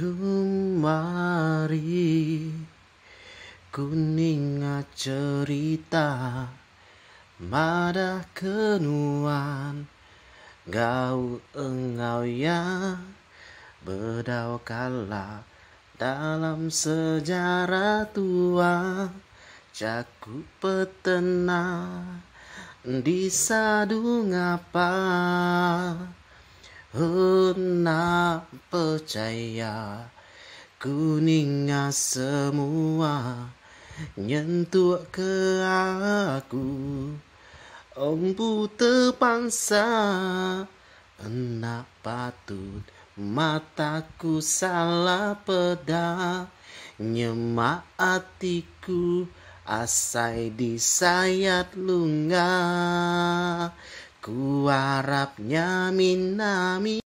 Kemari kuninga cerita Madah kenuan Gau engau ya Bedau kala Dalam sejarah tua Caku petena Di sadung apa mana percaya kuningnya semua nyentuh ke aku Om buta pangsa enak patut mataku salah peda nyemak hatiku asai di sayat lunga ku harapnya minami